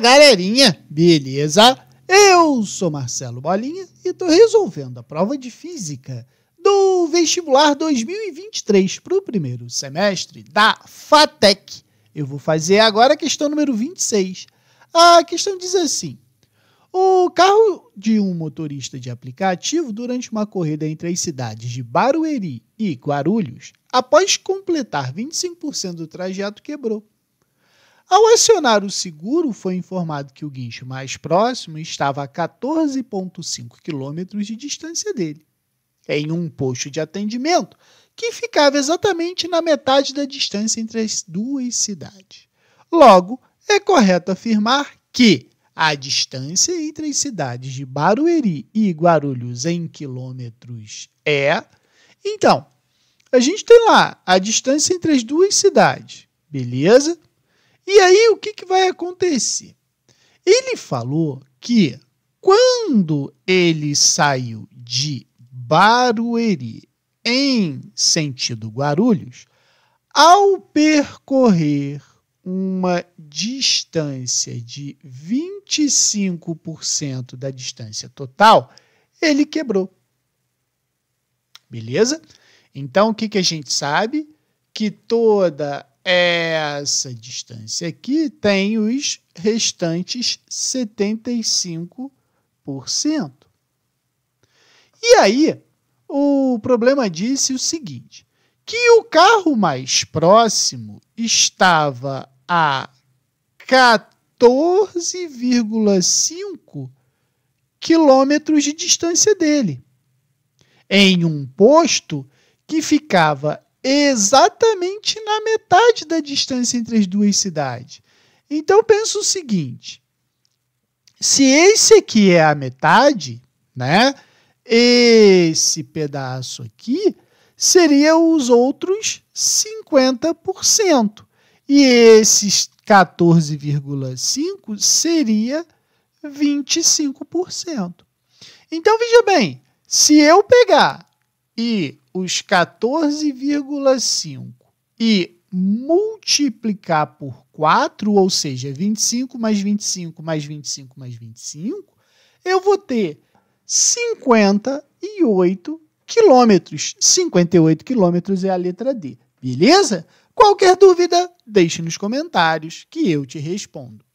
Fala galerinha, beleza? Eu sou Marcelo Bolinha e estou resolvendo a prova de física do vestibular 2023 para o primeiro semestre da FATEC. Eu vou fazer agora a questão número 26. A questão diz assim: o carro de um motorista de aplicativo durante uma corrida entre as cidades de Barueri e Guarulhos, após completar 25% do trajeto, quebrou. Ao acionar o seguro, foi informado que o guincho mais próximo estava a 14,5 quilômetros de distância dele, em um posto de atendimento que ficava exatamente na metade da distância entre as duas cidades. Logo, é correto afirmar que a distância entre as cidades de Barueri e Guarulhos em quilômetros é. Então, a gente tem lá a distância entre as duas cidades, beleza? E aí o que, que vai acontecer? Ele falou que quando ele saiu de Barueri em sentido Guarulhos, ao percorrer uma distância de 25% da distância total, ele quebrou. Beleza? Então, o que, que a gente sabe? Que toda essa distância aqui tem os restantes 75%. E aí, o problema disse o seguinte: que o carro mais próximo estava a 14,5 quilômetros de distância dele, em um posto que ficava exatamente na metade da distância entre as duas cidades. Então penso o seguinte: se esse aqui é a metade, né? Esse pedaço aqui seria os outros 50%. E esses 14,5 seria 25%. Então veja bem, se eu pegar e os 14,5 e multiplicar por 4, ou seja, 25 mais 25 mais 25 mais 25, eu vou ter 58 quilômetros. 58 quilômetros é a letra D, beleza? Qualquer dúvida, deixe nos comentários que eu te respondo.